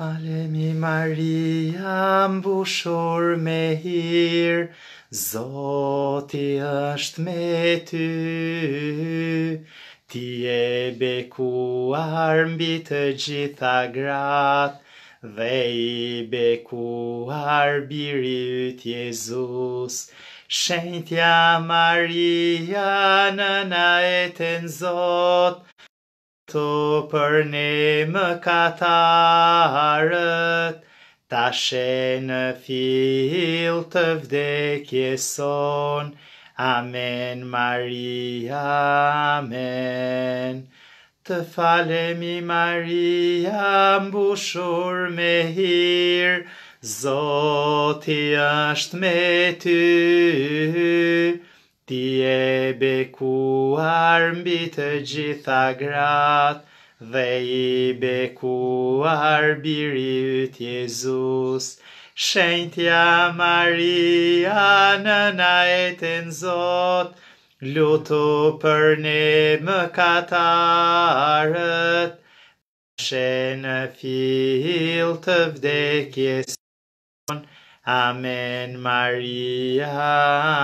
Falemi Maria mbushur me hir, Zoti është me ty. Ti e bekuar mbi të gjitha grat, dhe i bekuar biri ytë Jezus. Shëntja Maria në na e të nëzotë, Tu për ne më katarët Ta shenë fil të vdekjeson Amen, Maria, amen Të falemi, Maria, mbushur me hirë Zoti është me ty Ti e bekuar mbi të gjitha grat, dhe i bekuar biri të Jezus. Shëntja Maria në najetën Zot, lutu për ne më katarët, shënë fil të vdekjes. Amen Maria,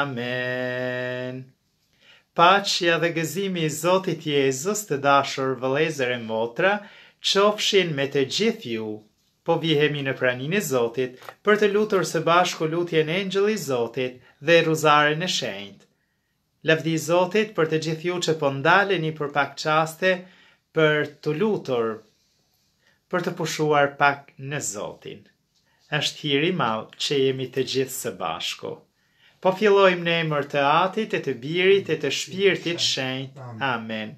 Amen. Pacja dhe gëzimi i Zotit Jezus të dashur vëlezër e motra, qofshin me të gjithë ju. Po vihemi në praninë e Zotit për të lutur së bashku lutjen e Engjëllit Zotit dhe ruzare e shenjtë. Lavdi Zotit për të gjithë ju që po ndaleni për pak çaste për të lutur për të pushuar pak në Zotin është hiri malë që jemi të gjithë së bashku. Po fillojmë në emër të atit e të birit e të shpirtit shenjë. Amen.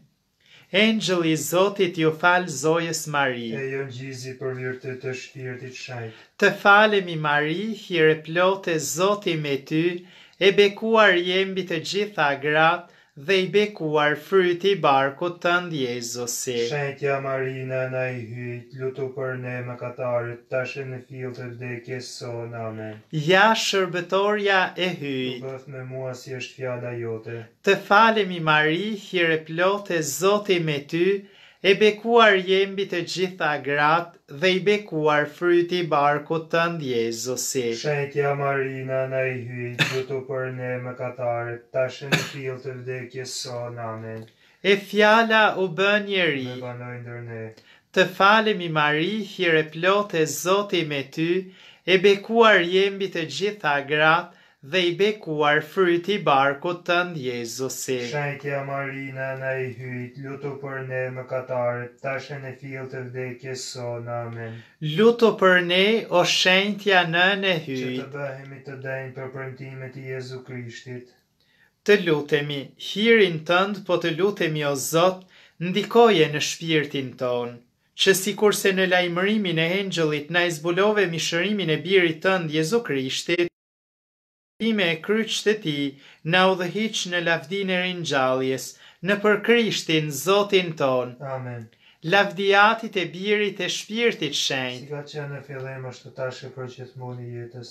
Angel i Zotit ju falë zojës Mari. E jo gjizi për vjërtë të shpirtit shenjë. Të falemi Mari, hire plote Zotit me ty, e bekuar jembi të gjitha gratë, dhe i bekuar fryti i barkut të ndjezusi. Shëntja Marina në i hytë, lutu për ne më katarët, tashë në fil të vdekje son, amen. Ja shërbetorja e hytë, bëth me mua si është fjala jote. Të falemi Mari, hire plote zoti me ty, e bekuar jembi të gjitha gratë dhe i bekuar fryti barkut të ndjezusi. Shëtja Marina në i hytë, dhëtu për ne më katarët, tashën në fil të vdekjes son, E fjala u bën njeri, me dërne, të falemi Mari, hire e zoti me ty, e bekuar jembi të gjitha gratë dhe i bekuar fryti barku të ndjezusi. Shënkja Marina në i hyt, lutu për ne më katarët, tashën e fil të vdekje amen. Lutu për ne, o shënkja në në hyt, që të bëhemi të dejnë për përëntimet i Jezu Krishtit. Të lutemi, hirin tënd, po të lutemi o Zot, ndikoje në shpirtin tonë që si kurse në lajmërimin e hengjëlit në izbulove mishërimin e birit tëndë Jezu Krishtit, ime e kryqë të ti, na u në lavdinë e rinjalljes, në përkrishtin, Zotin ton. Amen. Lavdiatit e birit e shpirtit shenjë. Si ka që në fillim është të tashë për që jetës.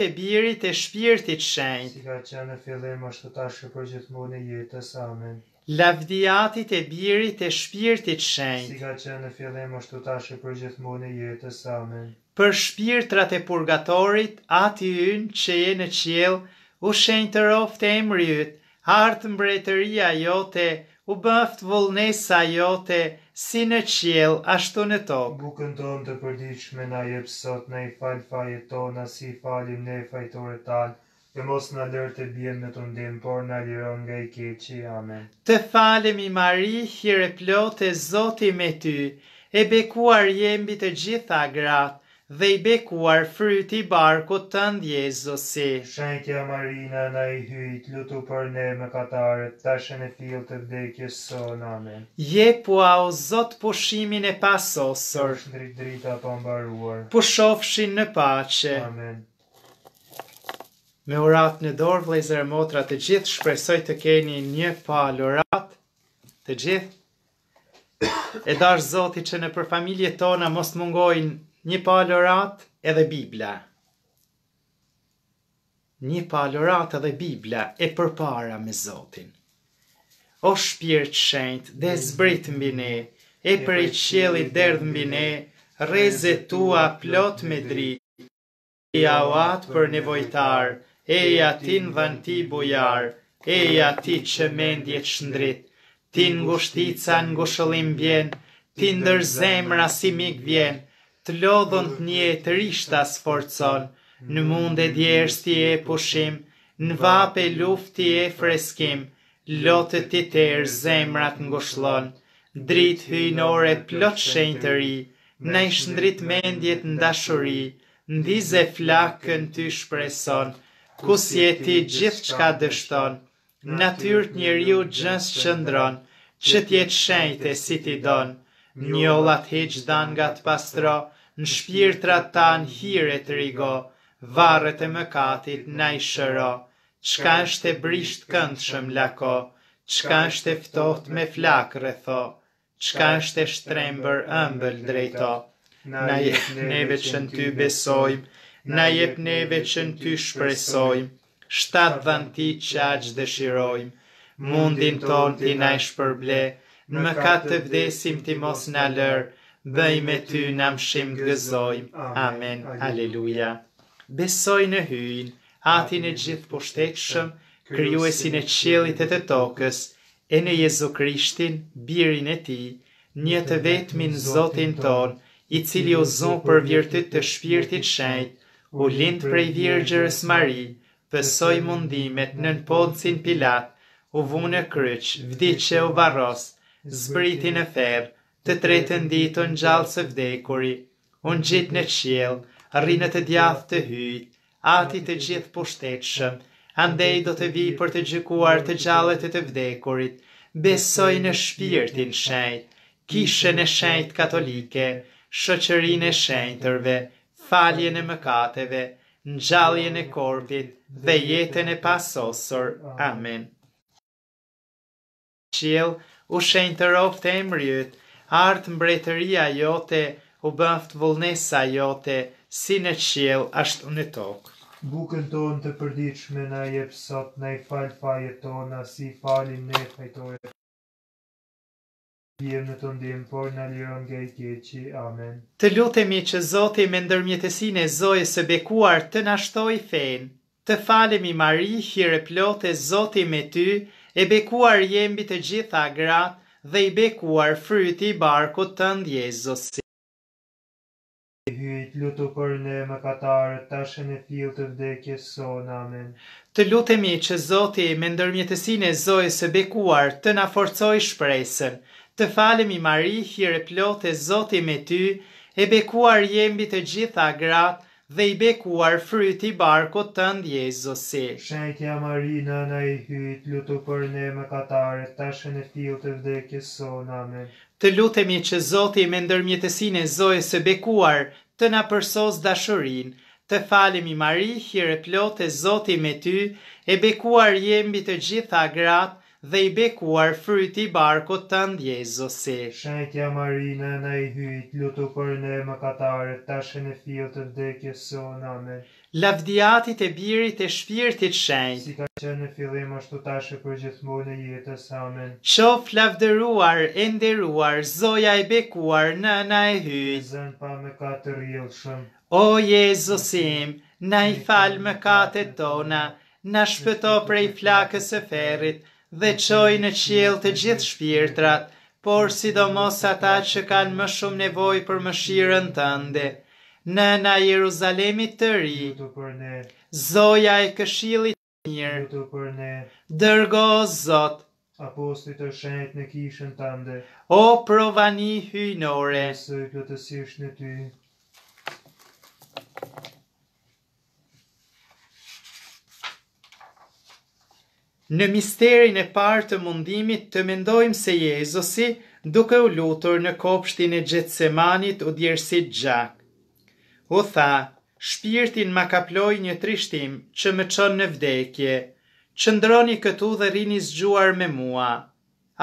Lavdiatit e birit e shpirtit shenjë. Si ka që në fillim është të tashë për që jetës. Amen. Lavdiatit e birit e shpirtit shenjë. Si ka që në fillim është të tashë për që jetës. Amen për shpirtrat e purgatorit, ati yn që je në qiel, u shenjë të roft e emriut, hartë mbretëria jote, u bëft vullnesa jote, si në qiel, ashtu në tokë. Bukën tonë të përdiqme na jepë sot, na i falë fajet tona, si falim ne fajtore talë, Të mos në lërë të bjen në të ndim, por në liron nga i keqi, amen. Të falemi mari, hire plote, zoti me ty, e bekuar jembi të gjitha gratë, dhe i bekuar fryti barkut të ndjezësi. Shënkja Marina, na i hyjt, lutu për ne me katarët, tashën e fil të vdekjes son, amen. Je po o zot pushimin e pasosër, është drit drita po mbaruar, pushofshin në pace, amen. Me urat në dorë, vlejzër e motra të gjithë, shpresoj të keni një palë urat të gjithë, e darë zoti që në për familje tona mos mungojnë një palorat edhe Biblia. Një palorat edhe Biblia e përpara me Zotin. O shpirt shenjt, dhe zbrit mbi ne, e për i qjeli derdh mbi ne, reze tua plot me drit, i auat për nevojtar, e i atin vanti bujar, e i ati që mendje që ndrit, ti ngushtica ngushëllim vjen, ti ndër zemra si mik vjen, të lodhën të një të rishta forcon në mund e djerës të e pushim, në vape luft të e freskim, lotët të tërë zemrat ngushlon, dritë hynore plot shenjë të ri, në ishë mendjet në dashuri, në flakën të shpreson, kus jeti gjithë qka dështon, natyrt një riu gjëns qëndron, që tjetë shenjë të si ti donë, Njollat heqë dan nga të pastro, në shpirtra tanë hire të rigo, varët e mëkatit na i shëro, qka është e brisht këndë shëm lako, qka është e ftoht me flakë rëtho, qka është e shtrembër ëmbël drejto, na jep neve që në ty besojmë, na jep neve që në ty shpresojmë, shtatë dhanti që aqë dëshirojmë, mundin ton t'i na i shpërble, në mëkat të vdesim t'i mos në lërë, dhe i me ty në mshim gëzojm. Amen. Aleluja. Besoj në hyjnë, atin e gjithë poshtekshëm, kryuesin e qelit e të tokës, e në Jezu Krishtin, birin e ti, një të vetëmin Zotin ton, i cili u zon për vjërtit të shpirtit shenjt, u lind prej virgjërës Mari, pësoj mundimet në në poncin Pilat, u vune kryq, vdiqe u varos, zbriti në ferë, të tretën ditë në gjallë së vdekuri, unë gjitë në qjelë, rrinë të djathë të hyjtë, ati të gjithë pushtetëshëm, andej do të vi për të gjikuar të gjallët e të vdekurit, besoj në shpirtin shajt, kishe në shajt katolike, shëqërin e shajtërve, falje në mëkateve, në gjallje në korpit dhe jetën e pasosor. Amen. Qil, u shenjë të rovë të emryt, artë mbretëria jote, u bëftë vullnesa jote, si në qiel ashtë në tokë. Bukën tonë të përdiqme na jepë sot, në i falë fajet si falin ne fajtojë. Vjem në të ndimë, por në lirën nga i keqi. Amen. Të lutemi që Zoti me ndërmjetesin e Zoje së bekuar të nashtoj fejnë, të falemi Mari, hire e Zoti me ty, e bekuar jembi të gjitha gratë, dhe i bekuar fryti i barkut të ndjezosi. Të lutu për ne më katarët e tjilë të vdekjes so amen. Të lutemi që Zoti me ndërmjetësin e Zojës së bekuar të na forcoj shpresën, të falemi Mari, hire plotë e Zoti me ty, e bekuar jembi të gjitha gratë, dhe i bekuar fryti barko të ndjezësi. Shëntja Marina, në i hytë, lutu për ne me katare, tashën e fillë të vdekjes sona amen. Të lutemi që Zoti me ndërmjetësin e Zojës së bekuar të na përsos dashurin, të falemi Mari, hire plote Zoti me ty, e bekuar jembi të gjitha gratë, dhe i bekuar fryti barkut të ndjezosi. Shëndetja Marina na i dhyt lutu për ne mëkatare tash e fio të vdekjes së onamë. Lavdiati te biri te shpirti te shenjt. Si ka qen në fillim ashtu tash e per gjithmonë ne jetes amen. Qof lavderuar e nderuar Zoja e bekuar nana e hy. Zën pa me katërrëshëm. O Jezus im, na i fal mëkatet tona, na shpëto prej flakës së ferrit, dhe qoj në qiel të gjithë shpirtrat, por sidomos ata që kanë më shumë nevoj për më shiren tënde. Në na Jeruzalemit të ri, zoja e këshilit mirë, dërgo zot, apostit të shenjt në kishën tënde, o provani hynore, së këtësish në ty. në misterin e parë të mundimit të mendojmë se Jezusi duke u lutur në kopshtin e gjetsemanit u djersit gjak. U tha, shpirtin ma kaploj një trishtim që më qonë në vdekje, që ndroni këtu dhe rini zgjuar me mua.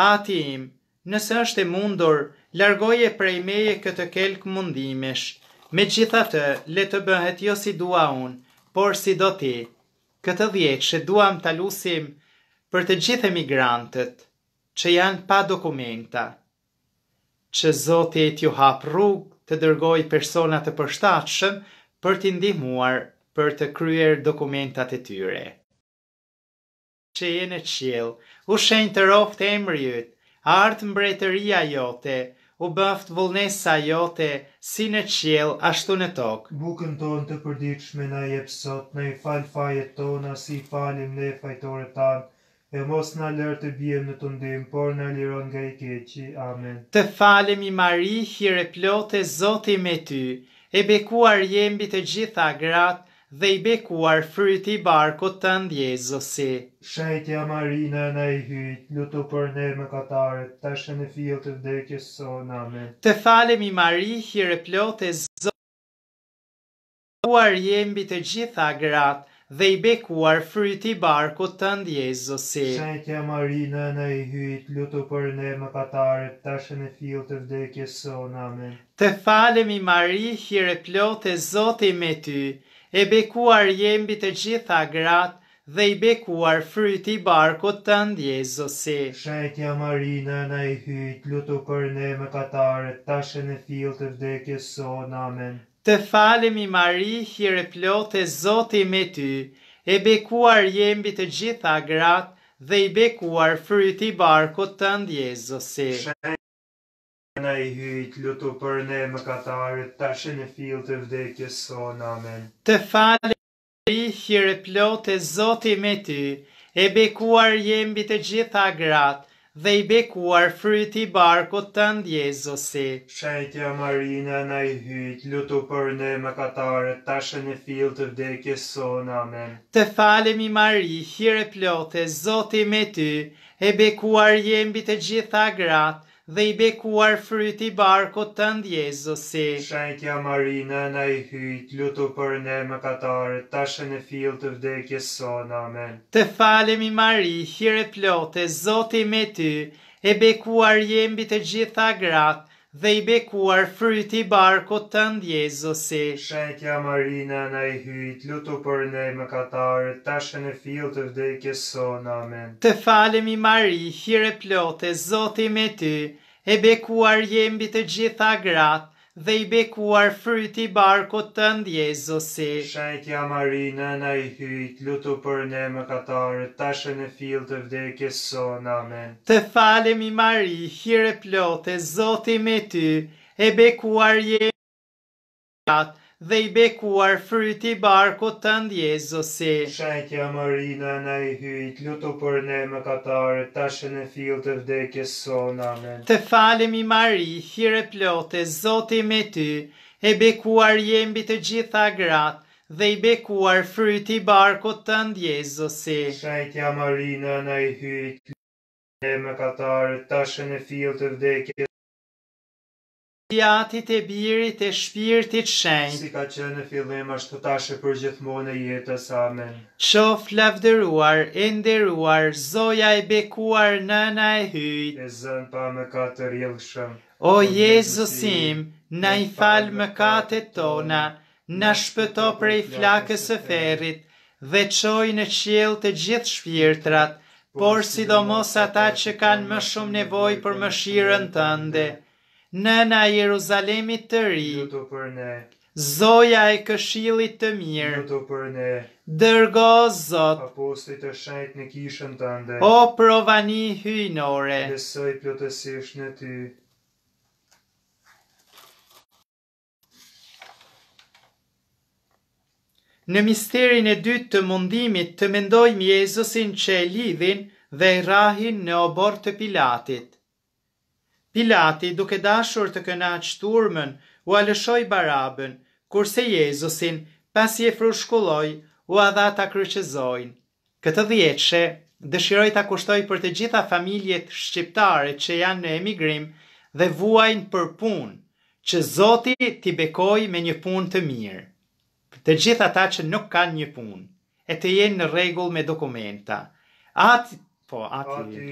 Ati im, nëse është e mundur, largoje prej meje këtë kelk mundimesh, me gjitha të le të bëhet jo si dua unë, por si do ti. Këtë dhjetë që duam të lusim, për të gjithë emigrantët që janë pa dokumenta, që Zoti e t'ju hap rrugë të dërgoj personat të përshtatëshëm për t'i ndihmuar për të kryer dokumentat e tyre. Që e në qilë, u shenjë të roftë e mërjët, artë mbretëria jote, u bëft vullnesa jote, si në qiel, ashtu në tokë. Bukën tonë të përdiqme na jepësot, sot, në i falë fajet tona, si falim ne fajtore tanë, e mos në lërë të bjëm në të ndim, por në liron nga i keqi. Amen. Të falem i mari, hire plote, zoti me ty, e bekuar jembi të gjitha gratë, dhe i bekuar fryti barkot të ndjezësi. Shajtja Marina në i hytë, lutu për ne më katarët, ta shë në të vdekjës sonë, amen. Të falem i mari, hire plote, zoti me ty, e bekuar jembi të gjitha gratë, dhe i bekuar fryti barkut të ndjezësi. Shëntja Marina në i hytë, lutu për ne më patarët, tashën e fil të vdekje son, amen. Të falemi Mari, hire e zoti me ty, e bekuar jembi të gjitha gratë, dhe i bekuar fryti barkut të ndjezësi. Shëntja Marina në i hytë, lutu për ne më patarët, tashën e fil të vdekje son, amen. Të falemi Mari, hire plot e Zoti me ty, e bekuar jembi të gjitha gratë dhe i bekuar fryti barku të ndjezësi. Shena i hytë, lutu për ne më katarët, tashin e fil të vdekjes sonë, amen. Të falemi Mari, hire plot e Zoti me ty, e bekuar jembi të gjitha gratë dhe i bekuar fryti barkut të ndjezusi. Shëtja Marina në i hyt, lutu për ne më katare, tashë në fil të vdekje son, amen. Të falemi Mari, hire plote, zoti me ty, e bekuar jembi të gjitha gratë, dhe i bekuar fryti barko të ndjezusi. Shënkja Marina, në i hyjt, lutu për ne më katarë, tashë në fil të vdekje son, amen. Të falemi Mari, hire plote, zoti me ty, e bekuar jembi të gjitha gratë, dhe i bekuar fryti i barko të ndjezosi. Shetja Marina në i hyt, lutu për ne më katarë, tashën e fil të vdekje son, amen. Të falemi Mari, hire plote, zoti me ty, e bekuar jembi të gjitha gratë, dhe i bekuar fryti barko të ndjezosi. Shajtja marina nëna i hyjt, lutu për ne më katarët, tashë në fil të vdekje son, amen. Të falem i mari, hire plote, zoti me ty, e bekuar jetë, dhe i bekuar fryti barko të ndjezosi. Shajtja marina në i hyjt, lutu për ne më katarë, tashën e fil të vdekje son, amen. Të falim i mari, hire plote, zoti me ty, e bekuar jembi të gjitha gratë, dhe i bekuar fryti barko të ndjezosi. Shajtja marina në i hyjt, lutu për ne më katarë, tashën e fil të vdekje son, amen. Piatit e birit e shpirtit shenjt Si ka që në fillim të tashë për gjithmonë e jetës, amen Qof lavderuar, enderuar, zoja e bekuar nëna e hyjt E zën pa më të rilëshëm. O Jezusim, na i falë më katët tona Na shpëto prej flakës e ferit Dhe qoj në qjelë të gjithë shpirtrat Por sidomos ata që kanë më shumë nevoj për më shirën tënde nëna Jeruzalemit të ri. Lutu për ne. Zoja e këshillit të mirë. Lutu për ne. Dërgo Zot. Apostlit të shenjt në kishën tënde. O provani hyjnore. Besoj plotësisht në ty. Në misterin e dytë të mundimit të mendojmë Jezusin që e lidhin dhe i rahin në obor të Pilatit. Pilati, duke dashur të këna qëturmën, u alëshoj barabën, kurse Jezusin, pas je frushkulloj, u adha ta kryqezojnë. Këtë dhjeqe, dëshiroj ta kushtoj për të gjitha familjet shqiptare që janë në emigrim dhe vuajnë për punë, që Zoti ti bekoj me një punë të mirë. Për të gjitha ta që nuk kanë një punë, e të jenë në regull me dokumenta. Atë. Po, ati... Aty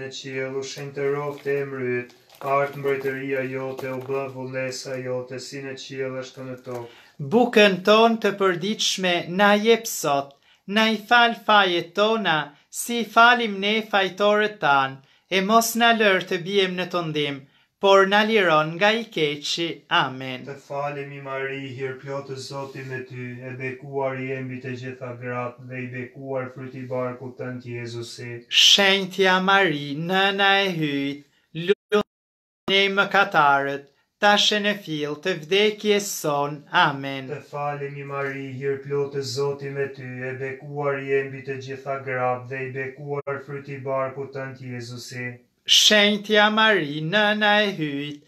në qene qelu, të rovë të emryt, artë mbërëtëria jote, u bë vullnesa jote, si në qelu është në tokë. Bukën ton të përdiqme, na jepë sot, na i falë fajet tona, si i falim ne fajtore tanë, e mos në lërë të bijem në ndimë por në liron nga i keqi. Amen. Të falemi Mari, hirë plotë zotin me ty, e bekuar i embi të gjitha gratë dhe i bekuar fryti barku të në të Jezusit. Shentja Mari, nëna e hyjt, lullë ne më katarët, tashë në fil të vdekje son. Amen. Të falemi Mari, hirë plotë zotim me ty, e bekuar i embi të gjitha gratë dhe i bekuar fryti barku të në të Jezusit. Shënjtja Mari në në e hyjt,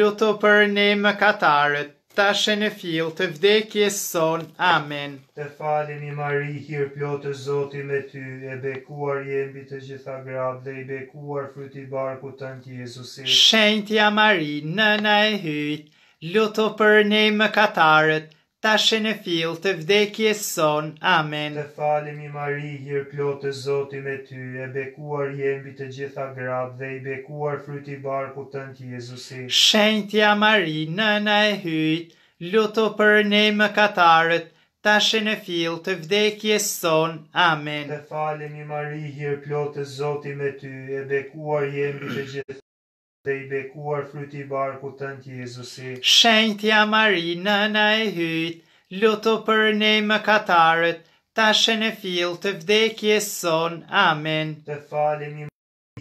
luto për ne më katarët, ta shë në fil të vdekje son. Amen. Të falin i Mari, hirë pjotë zoti me ty, e bekuar jembi të gjitha grab dhe i bekuar fryti barku të në Shënjtja Mari në në e hyjt, luto për ne më katarët, tashe në fil të vdekje son. Amen. Të falim i mari, hir plotë zoti me ty, e bekuar jembi të gjitha gratë dhe i bekuar fryti barku të në Jezusi. Shentja mari, nëna e hyjt, luto për ne më katarët, tashe në fil të vdekje son. Amen. Të falim i mari, hir plotë zoti me ty, e bekuar jembi të gjitha dhe i bekuar fryti i barkut të në Jezusi. Shentja Mari, nëna e hytë, luto për ne më katarët, tashën e fil të vdekje son. Amen. Të falim i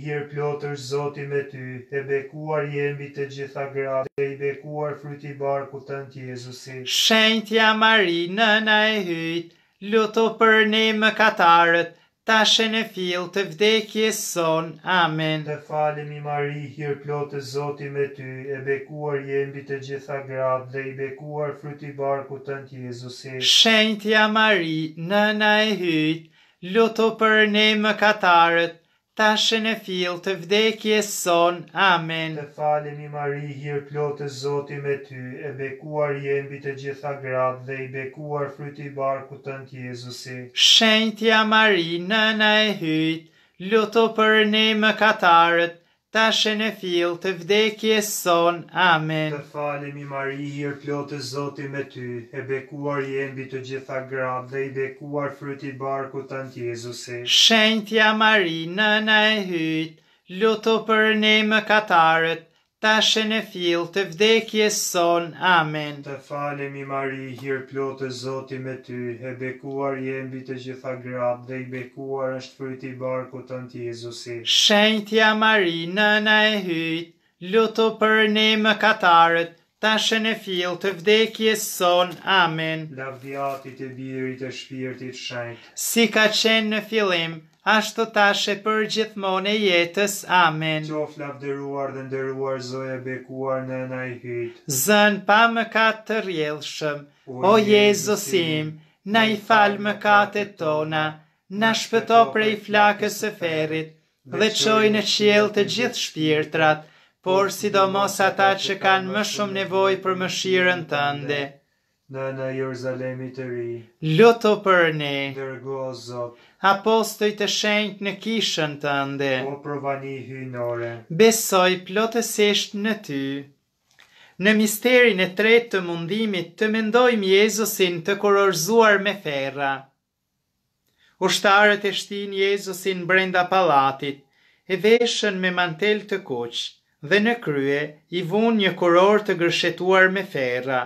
hirë pjotër zoti me ty, e bekuar jemi të gjitha gratë, dhe i bekuar fryti i barkut të në Jezusi. Shentja Mari, nëna e hytë, luto për ne më katarët, tashen e fil të vdekje son. Amen. Të falim i mari, hirë plotë të zoti me ty, e bekuar jembi të gjitha gratë, dhe i bekuar fryti barku të në tjezusi. Shentja mari, nëna e hytë, luto për ne më katarët, tashën e fill të vdekjes son. Amen. Të falim i mari hirë plotë zoti me ty, e bekuar jembi të gjitha gratë dhe i bekuar fryti barku të në tjezusi. Shenjtja mari nëna e hytë, luto për ne më katarët, tashë e fil të vdekjes son. Amen. Të falemi Mari, hirë plotë të Zotit me ty, e bekuar jembi të gjitha grabë, dhe i bekuar fryti barku të antë Jezuse. Shëntja Mari, nëna e hytë, luto për ne më katarët, tashën e fil të vdekjes son. Amen. Të falemi Mari, hirë plotë e Zotit me ty, e bekuar je mbi të gjitha gratë dhe i bekuar është fryti i barkut në Jezusi. Shenjtja Mari, nëna e hyjt, lutu për ne mëkatarët ta shën e fil të vdekjes son, amen. Lavdiatit e birit e shpirtit shajt. Si ka qenë në filim, ashtu tash e për gjithmonë e jetës. Amen. Qof lavdëruar dhe nderuar zoj e bekuar në nëj hytë. Zën pa më katë të rjelëshëm, o, Jezusim, na i falë më e tona, na shpëto prej flakës e ferit, dhe qoj në qjelë të gjithë shpirtrat, por sidomos ata që kanë më shumë nevoj për më shiren tënde në në Jeruzalemi të ri. Lutu për ne. Dërgo Zot. Apostoj të shenjtë në kishën të ndë. O provani hynore. Besoj plotësisht në ty. Në misterin e tretë të mundimit të mendojmë Jezusin të kororzuar me ferra. Ushtarët e shtin Jezusin brenda palatit, e veshën me mantel të koqë, dhe në krye i vun një kuror të gërshetuar me ferra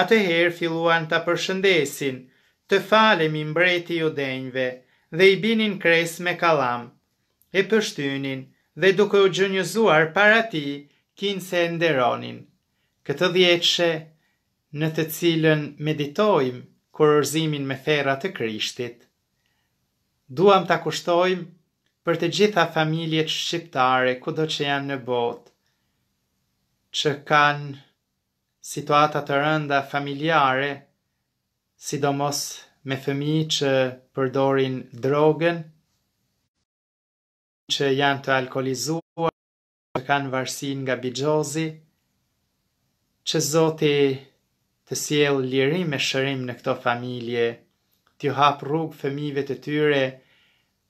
atëherë filluan të përshëndesin, të falemi mbreti ju denjve, dhe i binin kres me kalam, e pështynin, dhe duke u gjënjëzuar para ti, kinë se nderonin. Këtë djeqe, në të cilën meditojmë kërërzimin me ferat të krishtit. Duam të kushtojmë për të gjitha familjet shqiptare ku do që janë në botë, që kanë situata të rënda familjare, sidomos me fëmi që përdorin drogën, që janë të alkoholizuar, që kanë varsin nga bigjozi, që zoti të siel lirim e shërim në këto familje, të hap rrugë fëmive të tyre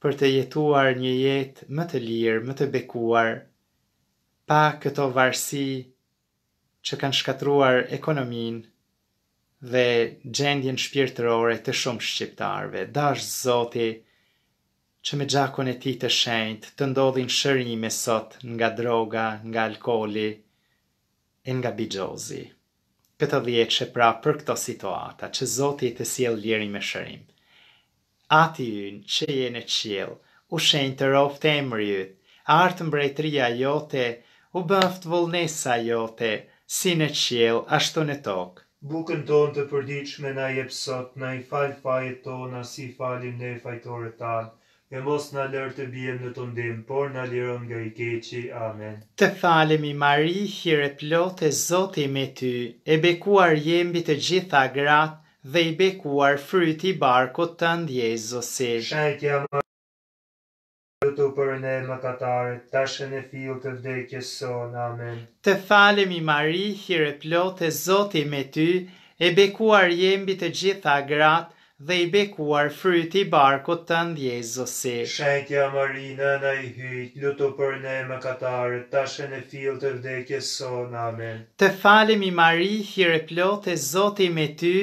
për të jetuar një jetë më të lirë, më të bekuar, pa këto varsi që kanë shkatruar ekonomin dhe gjendjen shpirtërore të shumë shqiptarve. Dash zoti që me gjakon e ti të shenjt të ndodhin shërni sot nga droga, nga alkoli e nga bijozi. Këtë dhjetë që pra për këto situata që zoti të siel ljeri me shërim. Ati yn që jene qil, u shend të rov të emri yth, artë mbretria jote, u bëft vullnesa jote, si në qjelë ashtu në tokë. Bukën tonë të përdiqme na je pësot, na i falë faje tona si falim ne fajtore tanë, e mos na lërë të bjëm në të ndimë, por na lërën nga i keqi, amen. Të falemi Mari, hire plotë e Zotë i me ty, e bekuar jembi të gjitha gratë dhe i bekuar fryti barkot të ndjezësështë për ne më katarët, tashën e fil të vdekjes son, amen. Të falemi Mari, hire plot e zoti me ty, e bekuar jembi të gjitha gratë, dhe i bekuar fryti barkut të ndjezësi. Shëntja Marina, në i hyjt, lutu për ne më katare, tashën e fil të vdekjes son, amen. Të falemi Mari, hire plot e zoti me ty,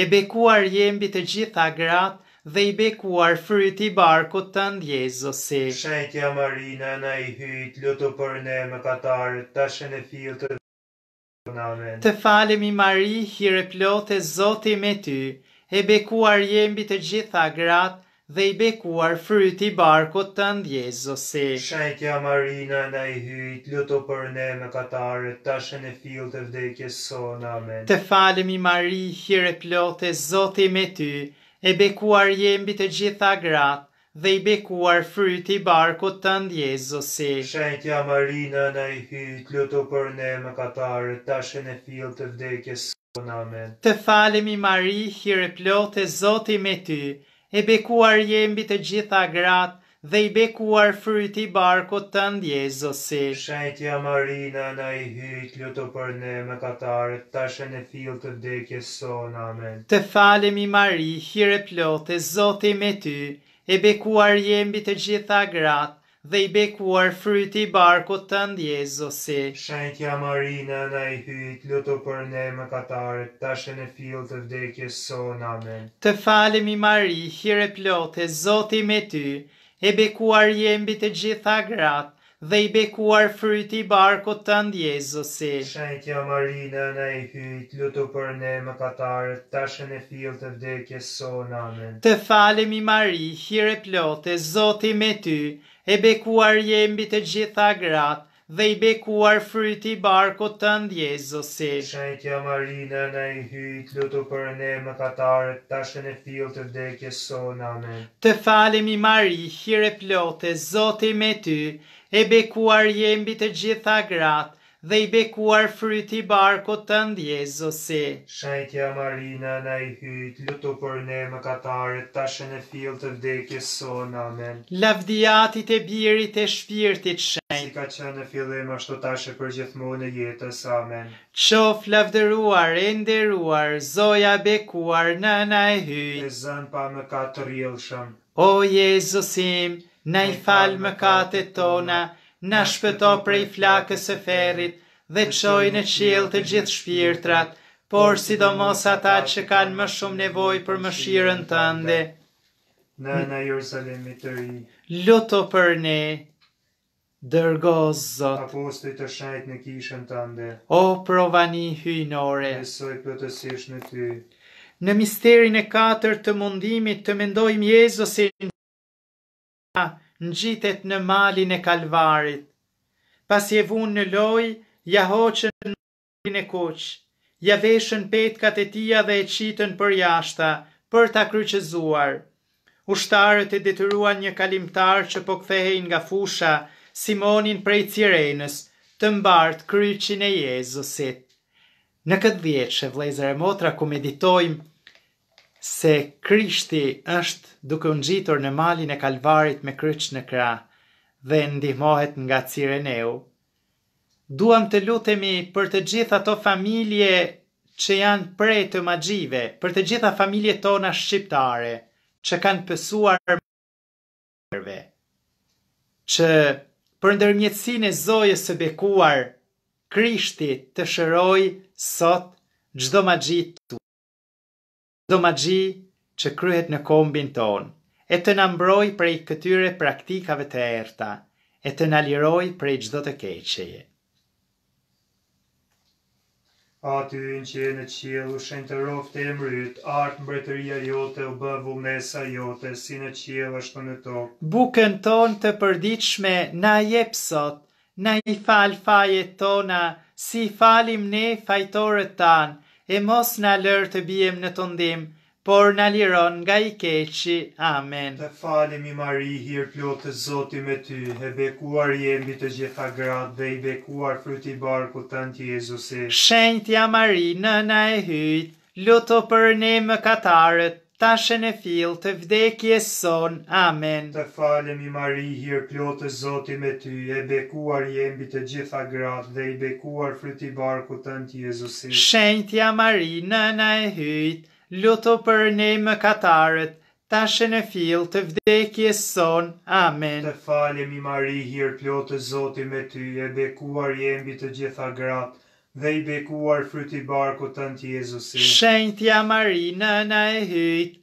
e bekuar jembi të gjitha gratë, dhe i bekuar fryti i të ndjezësi. Shëntja Marina në i hyt, lëtu për ne më katarët, të shën e fil të dhe son. amen. Të falemi Mari, hire plote, zoti me ty, e bekuar jembi të gjitha gratë, dhe i bekuar fryti barkot të ndjezësi. Shënkja Marina në i hyjt, lutu për ne me katarët, ta shën e fil të vdekje son. amen. Të falemi Mari, hire plote, zoti me ty, e bekuar je mbi të gjitha gratë, dhe i bekuar fryti barkut të ndjezusi. Shentja Marina në i hytë, lutu për ne më katarë, tashën e fil të vdekjes. Amen. Të falemi Mari, hire plotë e zoti me ty, e bekuar je mbi të gjitha gratë, dhe i bekuar fryti i të ndjezosi. Shajtja marina na i hyt, lëto për ne me kataret, ta shen e fil të dekje son, amen. Të falem i mari, hire plote, zote me ty, e bekuar jembi të gjitha gratë, dhe i bekuar fryti i të ndjezosi. Shantja marina na i hyt, lëto për ne me kataret, ta shen e fil të vdekje son, amen. Të falem i mari, hire plote, zoti me ty, e bekuar jembi të gjitha gratë dhe i bekuar fryti i barkut të ndë Jezusi. marina në e hyjt, lutu për ne më katarët, tashën e fil të vdekje so në amen. Të falemi mari, hire plote, zoti me ty, e bekuar jembi të gjitha gratë, dhe i bekuar fryti barkut të ndjezësi. Shëntja Marina, në i hytë, lutu për ne më katarët, tashën e fil të vdekje sona, amen. Të falim i mari, hire plote, zoti me ty, e bekuar jembi të gjitha gratë, dhe i bekuar fryti barkut të ndjezusi. Shajtja Marina në i hyt, lutu për ne më katarët, tashën e fil të vdekjes son, amen. Lavdiatit e birit e shpirtit shajt. Si ka qënë në fillim, ashtu tashë për gjithmonë e jetës, amen. Qof lavderuar, enderuar, zoja bekuar në në i hyt. E zën pa më katë rilë O Jezusim, në i falë më katët tona na shpëto prej flakës e ferit dhe qoj në qilë të gjithë shpirtrat, por sidomos ata që kanë më shumë nevoj për më shiren të ndë. Në në Jerusalem i të ri. Luto për ne, dërgo zot. Apostoj të shajt në kishën të ndë. O provani hyjnore. Nësoj pëtësish në ty. Në misterin e katër të mundimit të mendojmë Jezusin në gjitet në malin e kalvarit. Pas je vun në loj, ja hoqën në malin e kuq, ja veshën pet katetia dhe e qitën për jashta, për ta kryqezuar. Ushtarët e detyruan një kalimtar që po kthehej nga fusha, Simonin prej Cirenës, të mbart kryqin e Jezusit. Në këtë dhjetë që e motra ku meditojmë se Krishti është duke unë gjitur në malin e kalvarit me kryç në kra dhe ndihmohet nga cireneu. Duam të lutemi për të gjitha to familje që janë prej të magjive, për të gjitha familje tona shqiptare, që kanë pësuar mërëve, që për ndërmjetësin e zojës së bekuar, Krishti të shëroj sot gjdo magjit të të dhe ma gji që kryhet në kombin ton, e të në mbroj prej këtyre praktikave të erta, e të në liroj prej gjdo të keqeje. A ty në që e në qilë, shenë të roftë e mryt, artë mbretëria jote, u bë vullnesa jote, si në qilë është në tokë. Bukën ton të përdiqme, na jep sot, na i falë fajet tona, si falim ne fajtore tanë, e mos në lërë të bijem në të ndim, por në liron nga i keqi. Amen. Të falim i mari i hirë plotë të zoti me ty, e bekuar jemi të gjitha gratë dhe i bekuar fryti barku të në të jezusit. Shenjë mari në në e hyjtë, luto për ne më katarët, tashën e fill të vdekjes son. Amen. Të falemi Mari, hirë plotë zoti me ty, e bekuar jembi të gjitha gratë dhe i bekuar fryti barku të në të Jezusit. Shentja Mari, nëna e hyjt, luto për ne më katarët, tashën e fill të vdekjes son. Amen. Të falemi Mari, hirë plotë zoti me ty, e bekuar jembi të gjitha gratë, dhe i bekuar fryti barku të në Jezusi. Shenjë tja mari në në e hyjt,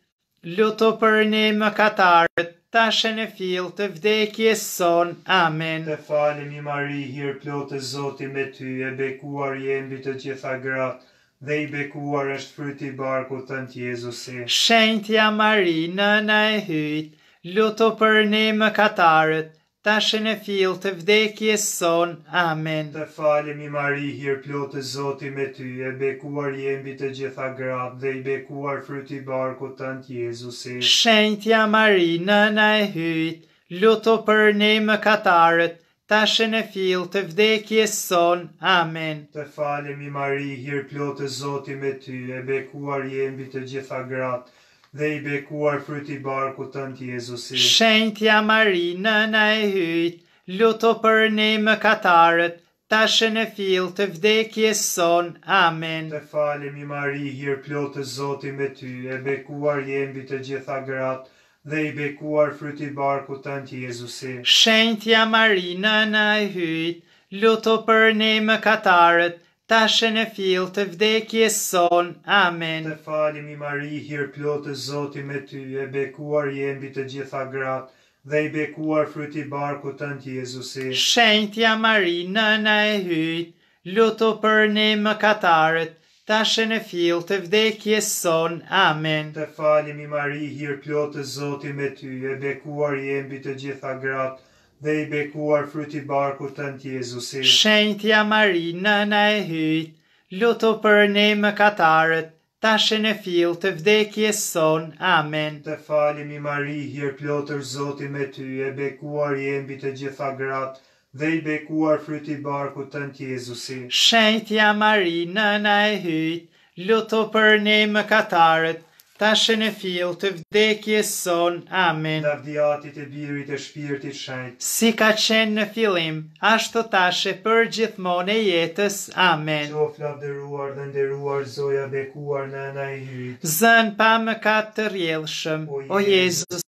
luto për ne më katarët, tashën e fil të vdekje son. Amen. Të falim i mari, hirë plotë të zoti me ty, e bekuar jembi të gjitha gratë, dhe i bekuar është fryti barku të në Jezusi. Shenjë tja mari në në e hyjt, luto për ne më katarët, tashën e fil të vdekjes son. Amen. Të falemi Mari, hirë plotë të zoti me ty, e bekuar jembi të gjitha gratë dhe i bekuar fryti barku të antë Jezusi. Shentja Mari, nëna e hyjt, luto për ne më katarët, tashën e fil të vdekjes son. Amen. Të falemi Mari, hirë plotë të zoti me ty, e bekuar jembi të gjitha gratë, dhe i bekuar fryti barku të në Jezusi. Shentja Mari në në e hyjt, luto për ne më katarët, tashën e fil të vdekjes son. Amen. Të falem i Mari, hirë plotë të me ty, e bekuar jembi të gjitha gratë, dhe i bekuar fryti barku të në Jezusi. Shentja Mari në në e hyjt, luto për ne më katarët, tashën e fil të vdekje son. Amen. Të falim i mari, hirë plotë zoti me ty, e bekuar jembi të gjitha gratë, dhe i bekuar fryti barku të në Jezusi. Shenjtja mari, nëna e hyjt, luto për ne më katarët, tashën e fil të vdekje son. Amen. Të falim i mari, hirë plotë zoti me ty, e bekuar jembi të gjitha gratë, dhe i bekuar fryti barku të në Jezusit. Shentja Mari, nëna e hyjt, luto për ne më katarët, tashe e fil të vdekjes son. Amen. Të falim i Mari, hirë plotër zoti me ty, e bekuar i embi të gjitha gratë, dhe i bekuar fryti barku të në Jezusit. Shentja Mari, nëna e hyjt, luto për ne më katarët, tashën e fillë të vdekje son, amen. Dhe vdiatit e birit e shpirtit shajt. Si ka qenë në fillim, ashtë tashë për gjithmon e jetës, amen. Qo flavderuar dhe nderuar zoja bekuar në e hyrit. Zën pa më katë të rjelëshëm, o Jezus,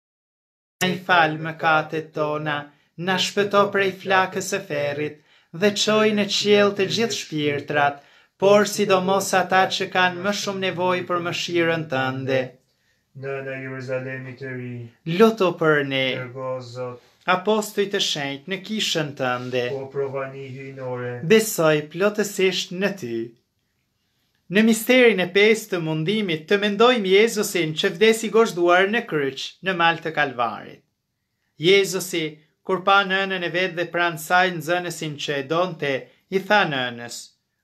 në i falë më katë tona, në shpëto prej flakës e ferit, dhe qoj në qjelë të gjithë shpirtrat, por sidomos ata që kanë më shumë nevojë për mëshirën tënde. Në në Jeruzalemi të ri. Loto për ne. Dërgo Zot. Apostoj të shenjt në kishën tënde. O provani hyjnore. Besoj plotësisht në ty. Në misterin e pes të mundimit të mendojmë Jezusin që vdesi goshtuar në kryq në mal të kalvarit. Jezusi, kur pa nënën e vetë dhe pranë sajnë zënësin që e donte, i tha nënës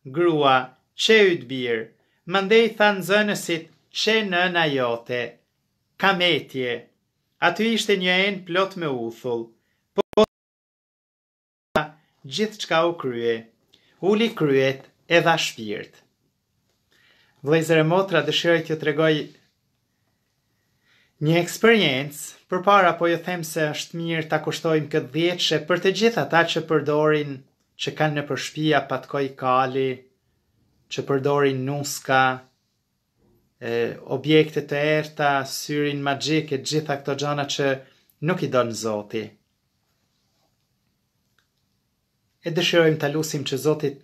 grua, që të birë, mëndej thanë zënësit që në në jote, kametje. Aty ishte një enë plot me uthull, po gjithë qka u krye, uli kryet edha shpirt. Vlejzër e motra dëshirë të të regoj një eksperiencë, për para po ju them se është mirë të kushtojmë këtë dhjetëshe për të gjitha ta që përdorin që kanë në përshpia patkoj kali, që përdorin nuska, e, objekte të erta, syrin magjik e gjitha këto gjana që nuk i donë Zoti. E dëshirojmë të lusim që Zotit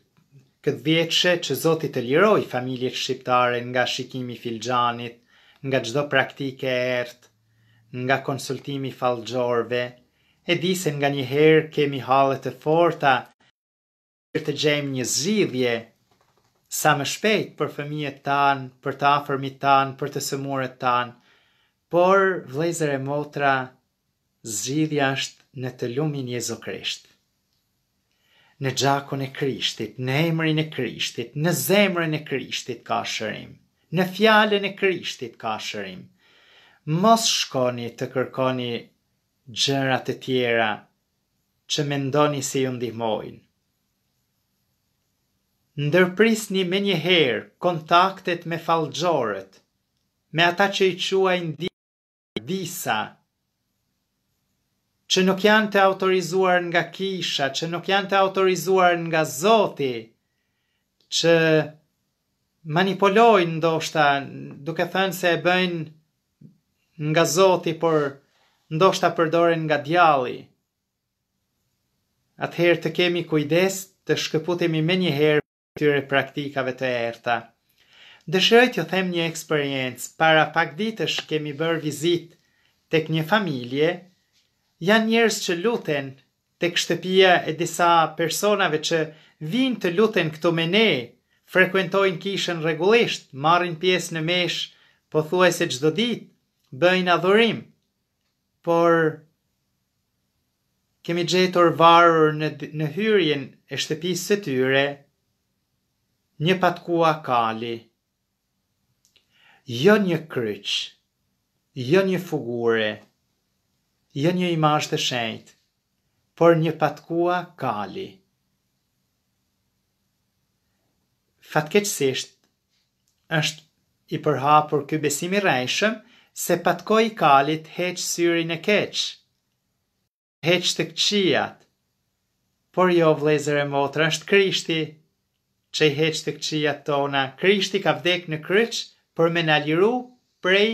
këtë vjetëshe, që Zotit të liroj familje shqiptare nga shikimi filxanit, nga gjdo praktike ertë, nga konsultimi falgjorve, e di nga njëherë kemi halët e forta, për të gjejmë një zgjidhje sa më shpejt për fëmijët tan, për të afërmit tan, për të sëmurët tan. Por vëllezër e motra, zgjidhja është në të lumin Jezu Krisht. Në gjakun e Krishtit, në emrin e Krishtit, në zemrën e Krishtit ka shërim. Në fjalën e Krishtit ka shërim. Mos shkoni të kërkoni gjërat e tjera që mendoni se si ju ndihmojnë ndërprisni me njëherë kontaktet me falgjorët, me ata që i quajnë disa, që nuk janë të autorizuar nga kisha, që nuk janë të autorizuar nga zoti, që manipulojnë ndoshta duke thënë se e bëjnë nga zoti, por ndoshta përdoren nga djalli. Atëherë të kemi kujdes të shkëputemi me njëherë këtyre praktikave të erta. Dëshërët jo them një eksperiencë, para pak ditësh kemi bërë vizit tek një familje, janë njerës që luten tek shtëpia e disa personave që vinë të luten këto me ne, frekuentojnë kishën regullisht, marrin pjesë në meshë, po thua e se gjdo bëjnë adhurim, por kemi gjetur varur në, në hyrjen e shtëpisë së tyre, një patkua kali. Jo një kryq, jo një fugure, jo një imazh të shenjt, por një patkua kali. Fatkeqësisht, është i përhapur ky besim i rrejshëm se patkoi kalit heq syrin e keq. heqë të këqijat. Por jo vlezër e motra është Krishti që i heqë të këqia tona, Krishti ka vdek në kryq për me në liru prej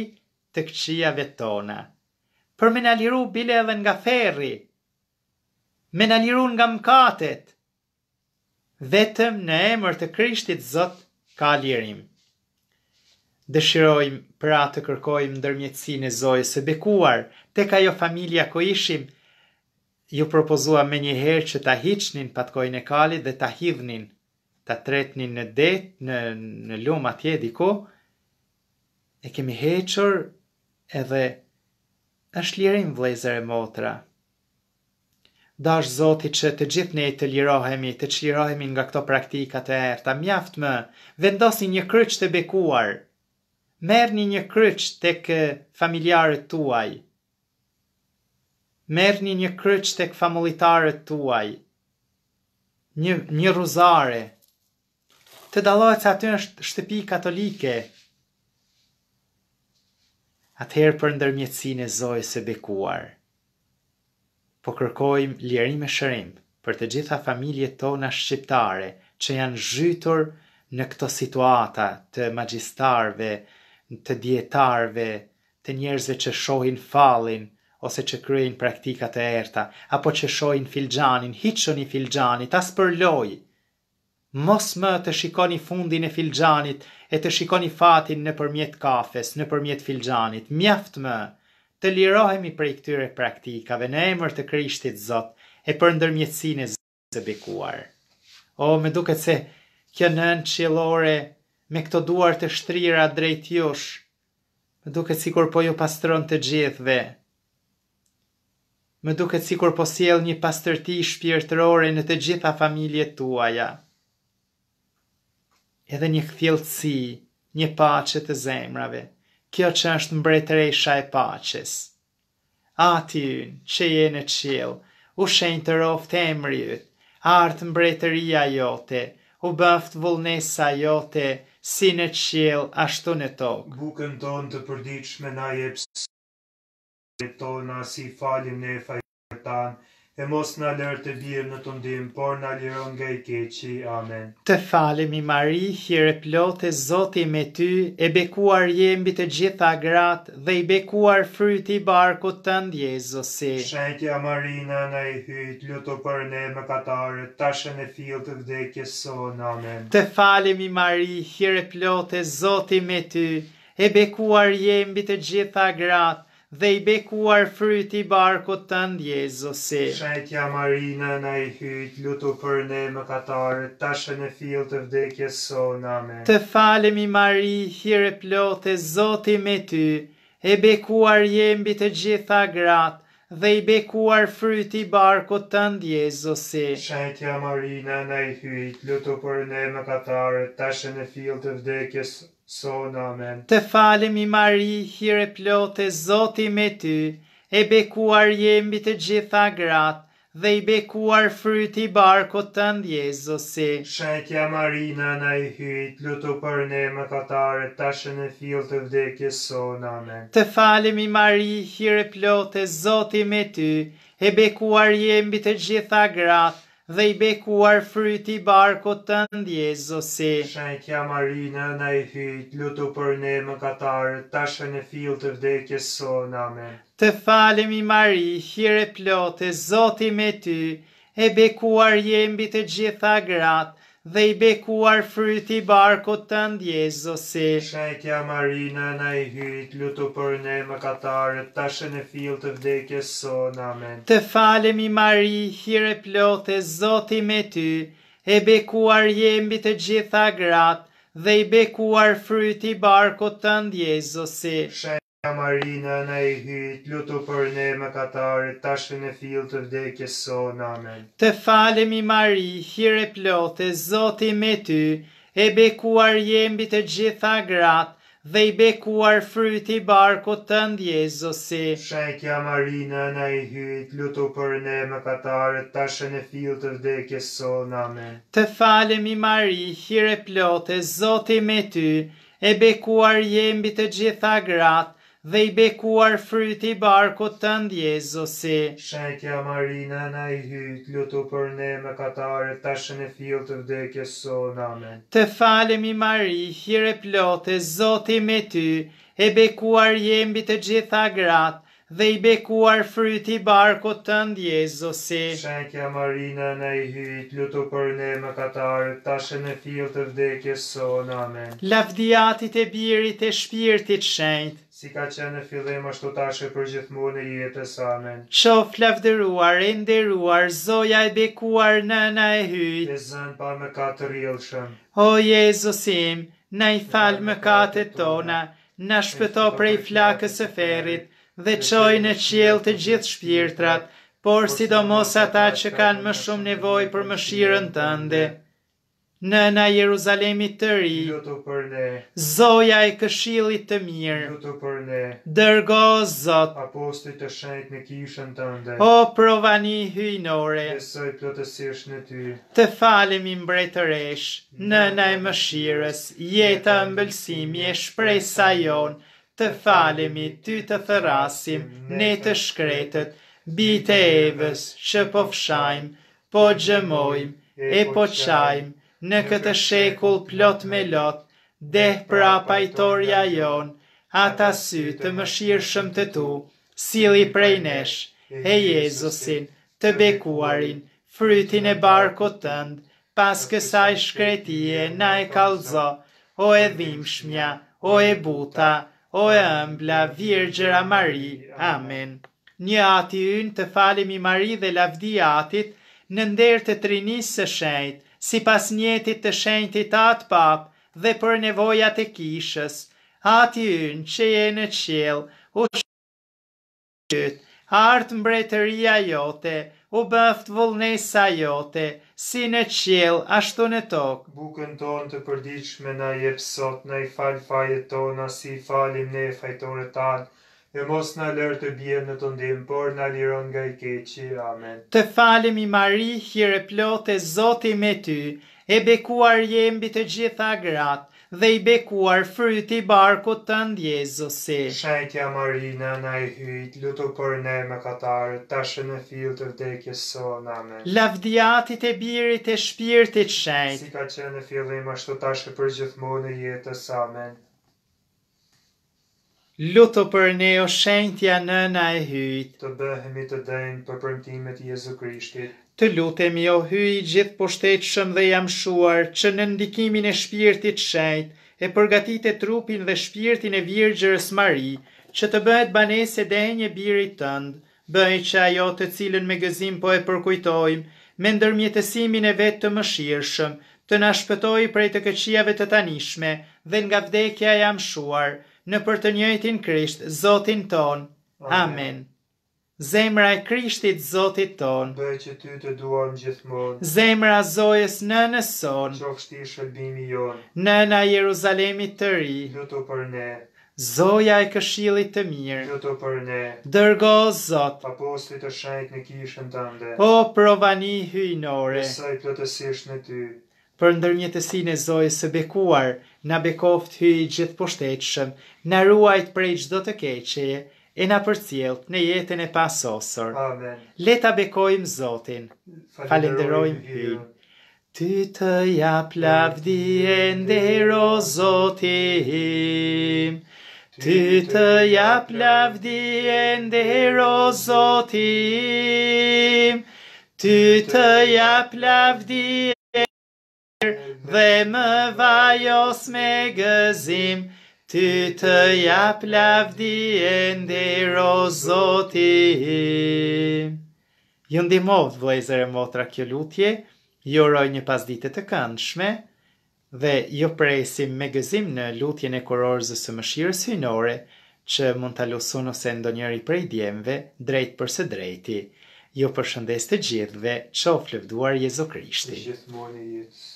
të këqia tona. Për me në liru bile edhe nga ferri, me në liru nga mkatet, vetëm në emër të Krishtit Zot ka lirim. Dëshirojmë pra të kërkojmë ndërmjetësi e zojë së bekuar, te ka jo familja ko ishim, ju propozua me njëherë që ta hiqnin patkojnë e kali dhe ta hidhnin ta tretni në det, në, në lumë atje diko, e kemi hequr edhe është lirin vlezër e motra. Dash zoti që të gjithë ne të lirohemi, të që nga këto praktikat e erë, mjaft më, vendosi një kryç të bekuar, merë një një kryç të kë familjarët tuaj, merë një një kryç të kë familjarët tuaj, një, një ruzare, të dalohet se aty është shtëpi katolike. Atëherë për ndërmjetësinë e Zojës së bekuar, po kërkojm lirim e shërim për të gjitha familjet tona shqiptare që janë zhytur në këtë situata të magjistarve, të dietarve, të njerëzve që shohin fallin ose që kryejn praktika të errta, apo që shohin filxhanin, i filxhanit as për lojë mos më të shikoni fundin e filxhanit e të shikoni fatin në përmjet kafes, në përmjet filxhanit. Mjaft më të lirohemi prej këtyre praktikave në emër të Krishtit Zot e për ndërmjetësin e zë bekuar. O, me duket se kjo nën qilore me këto duar të shtrira drejt jush, me duket si kur po ju pastron të gjithve, me duket si kur po siel një pastërti shpirtërore në të gjitha familje tuaja edhe një këthjelëci, një pache të zemrave, kjo që është mbretëresha e paches. A ty, që je në qilë, u shenjë të roftë e mryt, artë mbretëria jote, u bëftë vullnesa jote, si në qilë, ashtu në tokë. Bukën tonë të përdiqme na jepsë, e tona si falim në e fajtë tanë, e mos në lërë të birë në të ndimë, por në lërë nga i keqi. Amen. Të falemi, i mari, hire plot e zoti me ty, e bekuar jembi të gjitha gratë dhe i bekuar fryti barku të ndjezusi. Shëntja marina në i hytë, lutu për ne më katare, tashën e fil të vdekjes son. Amen. Të falemi, i mari, hire plot e zoti me ty, e bekuar jembi të gjitha gratë, dhe i bekuar fryti barkut të ndjezusi. Shajtja Marina në i hyt, lutu për ne më katarët, tashën e fil të vdekje sona amen. Të falemi Mari, hire plote, zoti me ty, e bekuar jembi të gjitha gratë, dhe i bekuar fryti barkut të ndjezusi. Shajtja Marina në i hyt, lutu për ne më katarët, tashën e fil të vdekje sona Të falemi mari, hire plote, zoti me ty, e bekuar jembi të gjitha gratë, dhe i bekuar fryti barko të ndjezësi. Shekja marina në i hyjt, lutu për ne më të tashën e fil të vdekje son, amen. Të falemi mari, hire plote, zoti me ty, e bekuar jembi të gjitha gratë, dhe i bekuar fryti barkut të ndjezosi. Shenkja Marina, në i hytë, lutu për ne më katarë, tashën e fil të vdekjes son, amen. Të falem i Mari, hire plote, zoti me ty, e bekuar jembi të gjitha gratë, dhe i bekuar fryti barkut të ndjezësi. Shajtja Marina, na i hyt, lutu për ne më katarët, tashën e fil të vdekjes son, amen. Të falemi Mari, hire plote, zoti me ty, e bekuar jembi të gjitha gratë, dhe i bekuar fryti barkut të ndjezësi. Shajtja Marina, në e hytë, lutu për ne më katarit, tashën e fil të vdekje son, amen. Të falemi Mari, hire plote, zoti me ty, e bekuar jembi të gjitha gratë, dhe i bekuar fryti barku të ndjezusi. Shekja Marina, në i hytë, lutu për ne me katarit, tashën e fil të vdekje son, amen. Të falemi Mari, hire plote, zoti me ty, e bekuar jembi të gjitha gratë, dhe i bekuar fryti barkut të ndjezusi. Shënkja Marina, na i hytë, lutu për ne me katare, tashën e fil të vdekje son, amen. Të falemi Mari, hire plote, zoti me ty, e bekuar jembi të gjitha gratë, dhe i bekuar fryti barkut të ndjezusi. Shënkja Marina, në i hytë, lutu për ne më katarë, tashën e fil të vdekje son, amen. Lafdiatit e birit e shpirtit shenjt, si ka qenë në fillim ashtu tashë për gjithmonë e jetës amen. Qof e nderuar, zoja e bekuar në në e hytë, e zënë pa më katë rilëshëm. O Jezusim, në i falë më katë tona, në shpëto prej flakës e ferit, dhe qoj në qjelë të gjithë shpirtrat, por sidomos ata që kanë më shumë nevoj për më shiren tënde në na Jeruzalemit të ri. Lutu për Zoja e këshillit të mirë. Lutu për Dërgo Zot. shenjtë në kishën tënde. O provani hyjnore. plotësisht në ty. Të falemi mbretëresh, në na e mëshirës, jeta ëmbëlsimi e shpresa jonë, Të falemi ty të therrasim, ne të shkretët, bitë evës që po po gjemojm e po çajm. Po në këtë shekull plot me lot, deh pra pajtorja jon, ata sy të më shirë të tu, sili prej nesh, e Jezusin, të bekuarin, frytin e barko tënd, pas kësaj shkretie na e kalzo, o e dhimshmja, o e buta, o e ëmbla, virgjera mari, amen. Një ati yn të falemi mari dhe lavdi atit, në ndertë të trinisë së shejtë, si pas njetit të shenjtit atë pap dhe për nevojat e kishës, ati yn që je në qjel, u shqyt, artë mbretëria jote, u bëftë vullnesa jote, si në qjel, ashtu në tokë. Bukën tonë të përdiqme na jepë sot, na i falë fajet tona, si falim ne fajtore tanë, e mos në lërë të bje në të ndimë, por në liron nga i keqi. Amen. Të falemi Mari, hire plotë e zoti me ty, e bekuar jembi të gjitha gratë, dhe i bekuar fryti barku të ndjezusi. Shajtja Marina, na i hyjt, lutu për ne me katarë, tashë në fil të vdekje so, amen. Lavdiatit e birit e shpirtit shajt. Si ka që në fillim, ashtu tashë për gjithmonë e jetës, amen. Luto për ne o shenjtja në na e hyjt. Të bëhemi të denjë për premtimet Jezu Krishtit. Të lutemi o hyj gjithë shëmë dhe jam shuar që në ndikimin e shpirtit shenjtë, e e trupin dhe shpirtin e virgjërës Mari që të bëhet banese denjë e birit tëndë, bëj që ajo të cilën me gëzim po e përkujtojmë, me ndërmjetësimin e vetë të shirëshëm, të nashpëtoj prej të këqiave të tanishme dhe nga vdekja jam shuar, në për të njëjtin Krisht, Zotin ton. Amen. Zemra e Krishtit Zotit ton. Bëj që ty të duam gjithmonë. Zemra Zojës nënës son. Qofshi shëlbimi jon. Nëna Jeruzalemit të ri. Lutu për ne. Zoja e këshillit të mirë. Lutu për ne. Dërgo Zot. Apostli të shajt në kishën tënde. O provani hyjnore. Besoj plotësisht në ty për ndërmjetësinë e Zojës së bekuar, na bekoft hy i gjithë pushtetshëm, na ruajt prej çdo të keqe e na përcjellt në jetën e pasosur. Amen. Le ta bekojmë Zotin. Falenderojmë hy. Ty të jap lavdi ende ro Zoti. Ty të jap lavdi ende ro Zoti. Ty të jap lavdi dhe më vajos me gëzim, ty të jap lavdi e ndiro zoti. Ju ndimot, vlezër e motra kjo lutje, ju roj një pas ditet të këndshme, dhe ju presim me gëzim në lutjen e kurorëzës së mëshirës hynore, që mund të lusun ose ndonjëri prej djemve drejt për së drejti. Ju përshëndes të gjithve, që o Jezu Krishti. Gjithmoni